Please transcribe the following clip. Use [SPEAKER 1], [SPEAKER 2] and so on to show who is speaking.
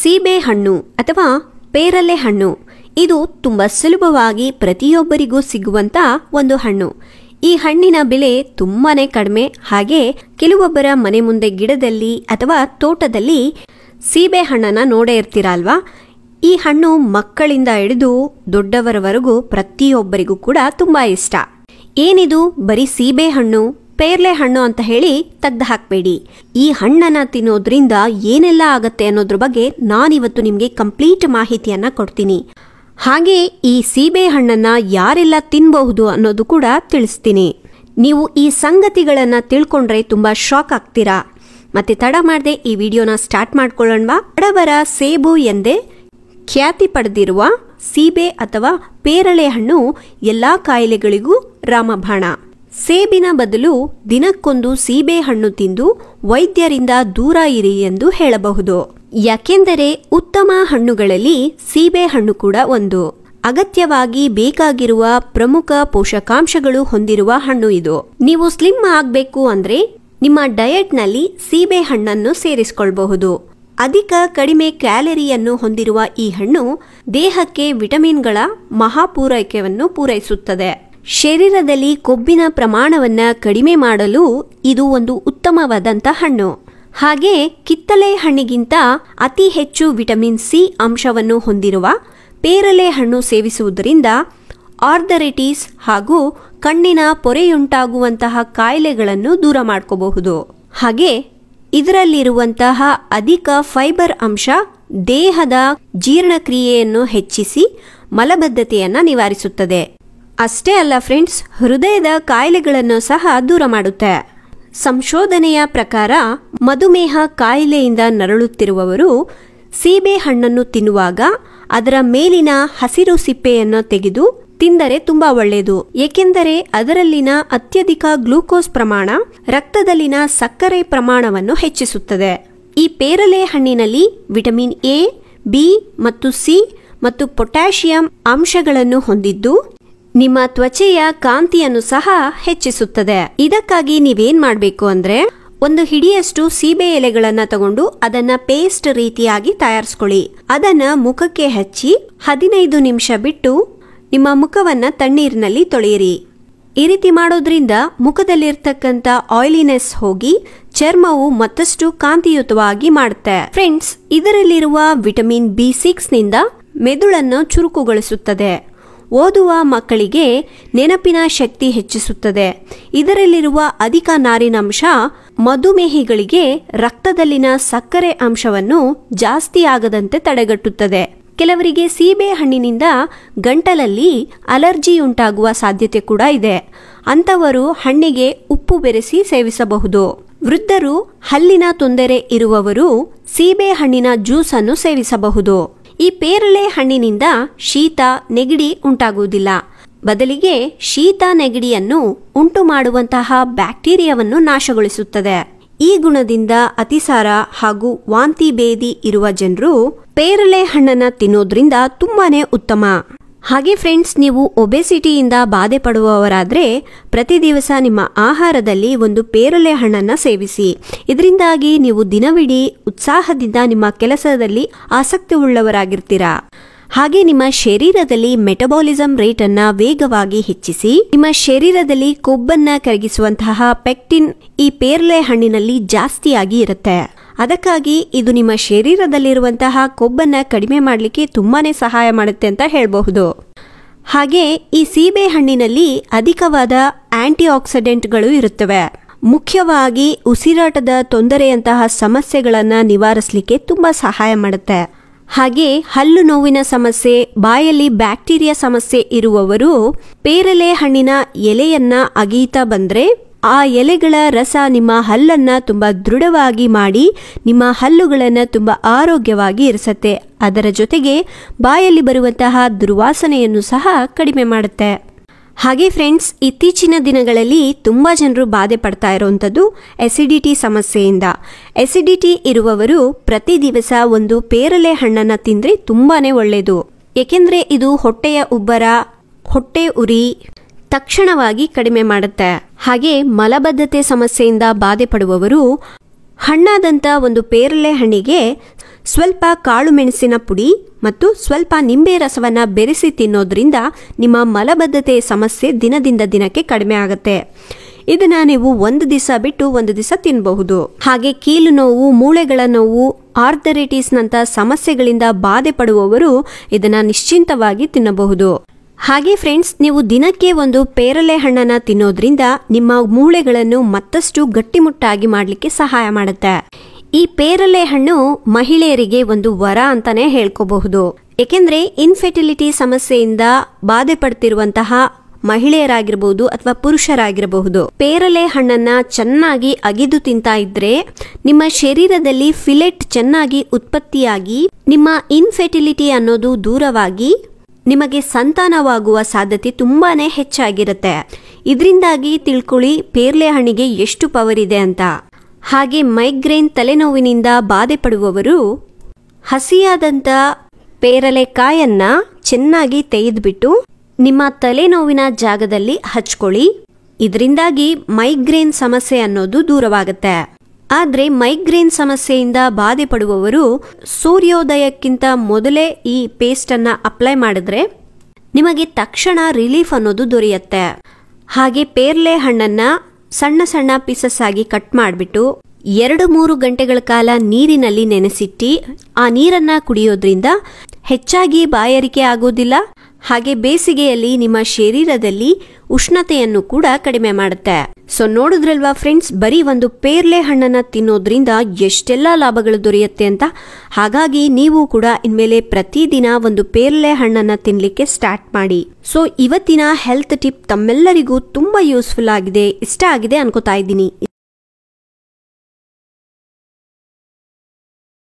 [SPEAKER 1] ಸೀಬೆ ಹಣ್ಣು ಅಥವಾ ಪೇರಲೆ ಹಣ್ಣು ಇದು ತುಂಬ ಸುಲಭವಾಗಿ ಪ್ರತಿಯೊಬ್ಬರಿಗೂ ಸಿಗುವಂತ ಒಂದು ಹಣ್ಣು ಈ ಹಣ್ಣಿನ ಬೆಲೆ ತುಂಬಾ ಕಡಿಮೆ ಹಾಗೆ ಕೆಲವೊಬ್ಬರ ಮನೆ ಮುಂದೆ ಗಿಡದಲ್ಲಿ ಅಥವಾ ತೋಟದಲ್ಲಿ ಸೀಬೆ ಹಣ್ಣನ್ನು ನೋಡೇ ಇರ್ತೀರ ಅಲ್ವಾ ಈ ಹಣ್ಣು ಮಕ್ಕಳಿಂದ ಹಿಡಿದು ದೊಡ್ಡವರವರೆಗೂ ಪ್ರತಿಯೊಬ್ಬರಿಗೂ ಕೂಡ ತುಂಬಾ ಇಷ್ಟ ಏನಿದು ಬರೀ ಸೀಬೆ ಹಣ್ಣು ಪೇರ್ಲೆ ಹಣ್ಣು ಅಂತ ಹೇಳಿ ತೆಗ್ದು ಹಾಕಬೇಡಿ ಈ ಹಣ್ಣನ್ನು ತಿನ್ನೋದ್ರಿಂದ ಏನೆಲ್ಲ ಆಗತ್ತೆ ಅನ್ನೋದ್ರ ಬಗ್ಗೆ ನಾನಿವತ್ತು ನಿಮಗೆ ಕಂಪ್ಲೀಟ್ ಮಾಹಿತಿಯನ್ನು ಕೊಡ್ತೀನಿ ಹಾಗೆ ಈ ಸೀಬೆ ಹಣ್ಣನ್ನು ಯಾರೆಲ್ಲ ತಿನ್ಬಹುದು ಅನ್ನೋದು ಕೂಡ ತಿಳಿಸ್ತೀನಿ ನೀವು ಈ ಸಂಗತಿಗಳನ್ನು ತಿಳ್ಕೊಂಡ್ರೆ ತುಂಬ ಶಾಕ್ ಆಗ್ತೀರಾ ಮತ್ತೆ ತಡ ಮಾಡದೆ ಈ ವಿಡಿಯೋನ ಸ್ಟಾರ್ಟ್ ಮಾಡ್ಕೊಳ್ಳೋಣವಾ ಬಡವರ ಸೇಬು ಎಂದೇ ಖ್ಯಾತಿ ಪಡೆದಿರುವ ಸೀಬೆ ಅಥವಾ ಪೇರಳೆ ಹಣ್ಣು ಎಲ್ಲ ಕಾಯಿಲೆಗಳಿಗೂ ರಾಮಬಾಣ ಸೇಬಿನ ಬದಲು ದಿನಕ್ಕೊಂದು ಸೀಬೆ ಹಣ್ಣು ತಿಂದು ವೈದ್ಯರಿಂದ ದೂರ ಇರಿ ಎಂದು ಹೇಳಬಹುದು ಯಾಕೆಂದರೆ ಉತ್ತಮ ಹಣ್ಣುಗಳಲ್ಲಿ ಸೀಬೆ ಹಣ್ಣು ಕೂಡ ಒಂದು ಅಗತ್ಯವಾಗಿ ಬೇಕಾಗಿರುವ ಪ್ರಮುಖ ಪೋಷಕಾಂಶಗಳು ಹೊಂದಿರುವ ಹಣ್ಣು ಇದು ನೀವು ಸ್ಲಿಮ್ ಆಗಬೇಕು ಅಂದ್ರೆ ನಿಮ್ಮ ಡಯಟ್ನಲ್ಲಿ ಸೀಬೆ ಹಣ್ಣನ್ನು ಸೇರಿಸಿಕೊಳ್ಳಬಹುದು ಅಧಿಕ ಕಡಿಮೆ ಕ್ಯಾಲರಿಯನ್ನು ಹೊಂದಿರುವ ಈ ಹಣ್ಣು ದೇಹಕ್ಕೆ ವಿಟಮಿನ್ಗಳ ಮಹಾಪೂರೈಕೆಯನ್ನು ಪೂರೈಸುತ್ತದೆ ಶರೀರದಲ್ಲಿ ಕೊಬ್ಬಿನ ಪ್ರಮಾಣವನ್ನು ಕಡಿಮೆ ಮಾಡಲು ಇದು ಒಂದು ಉತ್ತಮವಾದಂಥ ಹಣ್ಣು ಹಾಗೆ ಕಿತ್ತಲೆ ಹಣ್ಣಿಗಿಂತ ಅತಿ ಹೆಚ್ಚು ವಿಟಮಿನ್ ಸಿ ಅಂಶವನ್ನು ಹೊಂದಿರುವ ಪೇರಲೆ ಹಣ್ಣು ಸೇವಿಸುವುದರಿಂದ ಆರ್ಥರೈಟಿಸ್ ಹಾಗೂ ಕಣ್ಣಿನ ಪೊರೆಯುಂಟಾಗುವಂತಹ ಕಾಯಿಲೆಗಳನ್ನು ದೂರ ಮಾಡ್ಕೋಬಹುದು ಹಾಗೆ ಇದರಲ್ಲಿರುವಂತಹ ಅಧಿಕ ಫೈಬರ್ ಅಂಶ ದೇಹದ ಜೀರ್ಣಕ್ರಿಯೆಯನ್ನು ಹೆಚ್ಚಿಸಿ ಮಲಬದ್ಧತೆಯನ್ನು ನಿವಾರಿಸುತ್ತದೆ ಅಷ್ಟೇ ಅಲ್ಲ ಫ್ರೆಂಡ್ಸ್ ಹೃದಯದ ಕಾಯಿಲೆಗಳನ್ನು ಸಹ ದೂರ ಮಾಡುತ್ತೆ ಸಂಶೋಧನೆಯ ಪ್ರಕಾರ ಮಧುಮೇಹ ಕಾಯಿಲೆಯಿಂದ ನರಳುತ್ತಿರುವವರು ಸೀಬೆ ಹಣ್ಣನ್ನು ತಿನ್ನುವಾಗ ಅದರ ಮೇಲಿನ ಹಸಿರು ಸಿಪ್ಪೆಯನ್ನು ತೆಗೆದು ತಿಂದರೆ ತುಂಬಾ ಒಳ್ಳೆಯದು ಏಕೆಂದರೆ ಅದರಲ್ಲಿನ ಅತ್ಯಧಿಕ ಗ್ಲೂಕೋಸ್ ಪ್ರಮಾಣ ರಕ್ತದಲ್ಲಿನ ಸಕ್ಕರೆ ಪ್ರಮಾಣವನ್ನು ಹೆಚ್ಚಿಸುತ್ತದೆ ಈ ಪೇರಲೆ ಹಣ್ಣಿನಲ್ಲಿ ವಿಟಮಿನ್ ಎ ಬಿ ಮತ್ತು ಸಿ ಮತ್ತು ಪೊಟ್ಯಾಷಿಯಂ ಅಂಶಗಳನ್ನು ಹೊಂದಿದ್ದು ನಿಮ್ಮ ತ್ವಚೆಯ ಕಾಂತಿಯನ್ನು ಸಹ ಹೆಚ್ಚಿಸುತ್ತದೆ ಇದಕ್ಕಾಗಿ ನೀವೇನ್ ಮಾಡಬೇಕು ಅಂದ್ರೆ ಒಂದು ಹಿಡಿಯಷ್ಟು ಸೀಬೆ ಎಲೆಗಳನ್ನ ತಗೊಂಡು ಅದನ್ನ ಪೇಸ್ಟ್ ರೀತಿಯಾಗಿ ತಯಾರಿಸ್ಕೊಳ್ಳಿ ಅದನ್ನ ಮುಖಕ್ಕೆ ಹಚ್ಚಿ ಹದಿನೈದು ನಿಮಿಷ ಬಿಟ್ಟು ನಿಮ್ಮ ಮುಖವನ್ನ ತಣ್ಣೀರಿನಲ್ಲಿ ತೊಳೆಯಿರಿ ಈ ರೀತಿ ಮಾಡೋದ್ರಿಂದ ಮುಖದಲ್ಲಿರ್ತಕ್ಕಂಥ ಆಯಿಲಿನೆಸ್ ಹೋಗಿ ಚರ್ಮವು ಮತ್ತಷ್ಟು ಕಾಂತಿಯುತವಾಗಿ ಮಾಡುತ್ತೆ ಫ್ರೆಂಡ್ಸ್ ಇದರಲ್ಲಿರುವ ವಿಟಮಿನ್ ಬಿ ಸಿಕ್ಸ್ ನಿಂದ ಮೆದುಳನ್ನು ಚುರುಕುಗೊಳಿಸುತ್ತದೆ ಓದುವ ಮಕ್ಕಳಿಗೆ ನೆನಪಿನ ಶಕ್ತಿ ಹೆಚ್ಚಿಸುತ್ತದೆ ಇದರಲ್ಲಿರುವ ಅಧಿಕ ನಾರಿನಂಶ ಮಧುಮೇಹಿಗಳಿಗೆ ರಕ್ತದಲ್ಲಿನ ಸಕ್ಕರೆ ಅಂಶವನ್ನು ಜಾಸ್ತಿ ಆಗದಂತೆ ತಡೆಗಟ್ಟುತ್ತದೆ ಕೆಲವರಿಗೆ ಸೀಬೆ ಹಣ್ಣಿನಿಂದ ಗಂಟಲಲ್ಲಿ ಅಲರ್ಜಿ ಉಂಟಾಗುವ ಸಾಧ್ಯತೆ ಕೂಡ ಇದೆ ಅಂಥವರು ಹಣ್ಣಿಗೆ ಉಪ್ಪು ಬೆರೆಸಿ ಸೇವಿಸಬಹುದು ವೃದ್ಧರು ಹಲ್ಲಿನ ತೊಂದರೆ ಇರುವವರು ಸೀಬೆ ಹಣ್ಣಿನ ಜ್ಯೂಸನ್ನು ಸೇವಿಸಬಹುದು ಈ ಪೇರಳೆ ಹಣ್ಣಿನಿಂದ ಶೀತ ನೆಗಡಿ ಉಂಟಾಗುವುದಿಲ್ಲ ಬದಲಿಗೆ ಶೀತ ನೆಗಡಿಯನ್ನು ಉಂಟು ಮಾಡುವಂತಹ ಬ್ಯಾಕ್ಟೀರಿಯಾವನ್ನು ನಾಶಗೊಳಿಸುತ್ತದೆ ಈ ಗುಣದಿಂದ ಅತಿಸಾರ ಹಾಗೂ ವಾಂತಿ ಬೇದಿ ಇರುವ ಜನರು ಪೇರಳೆ ಹಣ್ಣನ್ನು ತಿನ್ನೋದ್ರಿಂದ ತುಂಬಾನೇ ಉತ್ತಮ ಹಾಗೆ ಫ್ರೆಂಡ್ಸ್ ನೀವು ಒಬೆಸಿಟಿಯಿಂದ ಬಾಧೆ ಪಡುವವರಾದರೆ ಪ್ರತಿ ದಿವಸ ನಿಮ್ಮ ಆಹಾರದಲ್ಲಿ ಒಂದು ಪೇರಲೆ ಹಣ್ಣನ್ನು ಸೇವಿಸಿ ಇದರಿಂದಾಗಿ ನೀವು ದಿನವಿಡೀ ಉತ್ಸಾಹದಿಂದ ನಿಮ್ಮ ಕೆಲಸದಲ್ಲಿ ಆಸಕ್ತಿ ಉಳ್ಳವರಾಗಿರ್ತೀರಾ ಹಾಗೆ ನಿಮ್ಮ ಶರೀರದಲ್ಲಿ ಮೆಟಬಾಲಿಸಂ ರೇಟ್ ಅನ್ನ ವೇಗವಾಗಿ ಹೆಚ್ಚಿಸಿ ನಿಮ್ಮ ಶರೀರದಲ್ಲಿ ಕೊಬ್ಬನ್ನ ಕರಗಿಸುವಂತಹ ಪೆಕ್ಟಿನ್ ಈ ಪೇರಲೆ ಹಣ್ಣಿನಲ್ಲಿ ಜಾಸ್ತಿಯಾಗಿ ಇರುತ್ತೆ ಅದಕ್ಕಾಗಿ ಇದು ನಿಮ್ಮ ಶರೀರದಲ್ಲಿರುವಂತಹ ಕೊಬ್ಬನ್ನು ಕಡಿಮೆ ಮಾಡಲಿಕ್ಕೆ ತುಂಬಾ ಸಹಾಯ ಮಾಡುತ್ತೆ ಅಂತ ಹೇಳಬಹುದು ಹಾಗೆ ಈ ಸೀಬೆ ಹಣ್ಣಿನಲ್ಲಿ ಅಧಿಕವಾದ ಆಂಟಿ ಆಕ್ಸಿಡೆಂಟ್ಗಳು ಇರುತ್ತವೆ ಮುಖ್ಯವಾಗಿ ಉಸಿರಾಟದ ತೊಂದರೆಯಂತಹ ಸಮಸ್ಯೆಗಳನ್ನು ನಿವಾರಿಸಲಿಕ್ಕೆ ತುಂಬ ಸಹಾಯ ಮಾಡುತ್ತೆ ಹಾಗೆ ಹಲ್ಲು ನೋವಿನ ಸಮಸ್ಯೆ ಬಾಯಲ್ಲಿ ಬ್ಯಾಕ್ಟೀರಿಯಾ ಸಮಸ್ಯೆ ಇರುವವರು ಪೇರಲೆ ಹಣ್ಣಿನ ಎಲೆಯನ್ನ ಅಗೀತಾ ಬಂದರೆ ಆ ಎಲೆಗಳ ರಸ ನಿಮ್ಮ ಹಲ್ಲನ್ನು ತುಂಬ ದೃಢವಾಗಿ ಮಾಡಿ ನಿಮ್ಮ ಹಲ್ಲುಗಳನ್ನು ತುಂಬ ಆರೋಗ್ಯವಾಗಿ ಇರಿಸತ್ತೆ ಅದರ ಜೊತೆಗೆ ಬಾಯಲ್ಲಿ ಬರುವಂತಹ ದುರ್ವಾಸನೆಯನ್ನು ಸಹ ಕಡಿಮೆ ಮಾಡುತ್ತೆ ಹಾಗೆ ಫ್ರೆಂಡ್ಸ್ ಇತ್ತೀಚಿನ ದಿನಗಳಲ್ಲಿ ತುಂಬ ಜನರು ಬಾಧೆ ಪಡ್ತಾ ಇರುವಂಥದ್ದು ಎಸಿಡಿಟಿ ಸಮಸ್ಯೆಯಿಂದ ಎಸಿಡಿಟಿ ಇರುವವರು ಪ್ರತಿ ದಿವಸ ಒಂದು ಪೇರಲೆ ಹಣ್ಣನ್ನು ತಿಂದರೆ ತುಂಬಾ ಒಳ್ಳೆಯದು ಏಕೆಂದರೆ ಇದು ಹೊಟ್ಟೆಯ ಉಬ್ಬರ ಹೊಟ್ಟೆ ಉರಿ ತಕ್ಷಣವಾಗಿ ಕಡಿಮೆ ಮಾಡುತ್ತೆ ಹಾಗೆ ಮಲಬದ್ಧತೆ ಸಮಸ್ಯೆಯಿಂದ ಬಾಧೆ ಪಡುವವರು ಹಣ್ಣಾದಂಥ ಒಂದು ಪೇರಲೆ ಹಣ್ಣಿಗೆ ಸ್ವಲ್ಪ ಕಾಳು ಮೆಣಸಿನ ಪುಡಿ ಮತ್ತು ಸ್ವಲ್ಪ ನಿಂಬೆ ರಸವನ್ನು ಬೆರೆಸಿ ತಿನ್ನೋದ್ರಿಂದ ನಿಮ್ಮ ಮಲಬದ್ಧತೆ ಸಮಸ್ಯೆ ದಿನದಿಂದ ದಿನಕ್ಕೆ ಕಡಿಮೆ ಆಗುತ್ತೆ ಇದನ್ನ ನೀವು ಒಂದು ದಿವಸ ಬಿಟ್ಟು ಒಂದು ದಿವಸ ತಿನ್ನಬಹುದು ಹಾಗೆ ಕೀಲು ನೋವು ಮೂಳೆಗಳ ನೋವು ಆರ್ಥರೈಟಿಸ್ನಂಥ ಸಮಸ್ಯೆಗಳಿಂದ ಬಾಧೆ ಪಡುವವರು ಇದನ್ನ ನಿಶ್ಚಿಂತವಾಗಿ ತಿನ್ನಬಹುದು ಹಾಗೆ ಫ್ರೆಂಡ್ಸ್ ನೀವು ದಿನಕ್ಕೆ ಒಂದು ಪೇರಲೆ ಹಣ್ಣನ್ನ ತಿನ್ನೋದ್ರಿಂದ ನಿಮ್ಮ ಮೂಳೆಗಳನ್ನು ಮತ್ತಷ್ಟು ಗಟ್ಟಿಮುಟ್ಟಾಗಿ ಮಾಡಲಿಕ್ಕೆ ಸಹಾಯ ಮಾಡುತ್ತೆ ಈ ಪೇರಲೆ ಹಣ್ಣು ಮಹಿಳೆಯರಿಗೆ ಒಂದು ವರ ಅಂತಾನೆ ಹೇಳ್ಕೋಬಹುದು ಏಕೆಂದ್ರೆ ಇನ್ಫೆರ್ಟಿಲಿಟಿ ಸಮಸ್ಯೆಯಿಂದ ಬಾಧೆ ಪಡ್ತಿರುವಂತಹ ಮಹಿಳೆಯರಾಗಿರಬಹುದು ಅಥವಾ ಪುರುಷರಾಗಿರಬಹುದು ಪೇರಲೆ ಹಣ್ಣನ್ನ ಚೆನ್ನಾಗಿ ಅಗಿದು ತಿಂತಾ ಇದ್ರೆ ನಿಮ್ಮ ಶರೀರದಲ್ಲಿ ಫಿಲೆಟ್ ಚೆನ್ನಾಗಿ ಉತ್ಪತ್ತಿಯಾಗಿ ನಿಮ್ಮ ಇನ್ಫೆರ್ಟಿಲಿಟಿ ಅನ್ನೋದು ದೂರವಾಗಿ ನಿಮಗೆ ಸಂತಾನವಾಗುವ ಸಾಧ್ಯತೆ ತುಂಬಾ ಹೆಚ್ಚಾಗಿರುತ್ತೆ ಇದರಿಂದಾಗಿ ತಿಳ್ಕೊಳ್ಳಿ ಪೇರ್ಲೆ ಹಣ್ಣಿಗೆ ಎಷ್ಟು ಪವರ್ ಇದೆ ಅಂತ ಹಾಗೆ ಮೈಗ್ರೇನ್ ತಲೆನೋವಿನಿಂದ ಬಾಧೆ ಪಡುವವರು ಹಸಿಯಾದಂಥ ಕಾಯನ್ನ ಚೆನ್ನಾಗಿ ತೆಗೆದುಬಿಟ್ಟು ನಿಮ್ಮ ತಲೆನೋವಿನ ಜಾಗದಲ್ಲಿ ಹಚ್ಕೊಳ್ಳಿ ಇದರಿಂದಾಗಿ ಮೈಗ್ರೇನ್ ಸಮಸ್ಯೆ ಅನ್ನೋದು ದೂರವಾಗುತ್ತೆ ಆದರೆ ಮೈಗ್ರೇನ್ ಸಮಸ್ಯೆಯಿಂದ ಬಾಧೆ ಪಡುವವರು ಸೂರ್ಯೋದಯಕ್ಕಿಂತ ಮೊದಲೇ ಈ ಪೇಸ್ಟನ್ನು ಅಪ್ಲೈ ಮಾಡಿದ್ರೆ ನಿಮಗೆ ತಕ್ಷಣ ರಿಲೀಫ್ ಅನ್ನೋದು ದೊರೆಯುತ್ತೆ ಹಾಗೆ ಪೇರ್ಲೆ ಹಣ್ಣನ್ನು ಸಣ್ಣ ಸಣ್ಣ ಪೀಸಸ್ ಆಗಿ ಕಟ್ ಮಾಡಿಬಿಟ್ಟು ಎರಡು ಮೂರು ಗಂಟೆಗಳ ಕಾಲ ನೀರಿನಲ್ಲಿ ನೆನೆಸಿಟ್ಟು ಆ ನೀರನ್ನು ಕುಡಿಯೋದ್ರಿಂದ ಹೆಚ್ಚಾಗಿ ಬಾಯಾರಿಕೆ ಆಗೋದಿಲ್ಲ ಹಾಗೆ ಬೇಸಿಗೆಯಲ್ಲಿ ನಿಮ್ಮ ಶರೀರದಲ್ಲಿ ಉಷ್ಣತೆಯನ್ನು ಕೂಡ ಕಡಿಮೆ ಮಾಡುತ್ತೆ ಸೊ ನೋಡಿದ್ರಲ್ವಾ ಫ್ರೆಂಡ್ಸ್ ಬರೀ ಒಂದು ಪೇರ್ಲೆ ಹಣ್ಣನ್ನು ತಿನ್ನೋದ್ರಿಂದ ಎಷ್ಟೆಲ್ಲ ಲಾಭಗಳು ದೊರೆಯುತ್ತೆ ಅಂತ ಹಾಗಾಗಿ ನೀವು ಕೂಡ ಇನ್ಮೇಲೆ ಪ್ರತಿದಿನ ಒಂದು ಪೇರ್ಲೆ ಹಣ್ಣನ್ನು ತಿನ್ನಲಿಕ್ಕೆ ಸ್ಟಾರ್ಟ್ ಮಾಡಿ ಸೊ ಇವತ್ತಿನ ಹೆಲ್ತ್ ಟಿಪ್ ತಮ್ಮೆಲ್ಲರಿಗೂ ತುಂಬ ಯೂಸ್ಫುಲ್ ಆಗಿದೆ ಇಷ್ಟ ಆಗಿದೆ ಅನ್ಕೋತಾ ಇದ್ದೀನಿ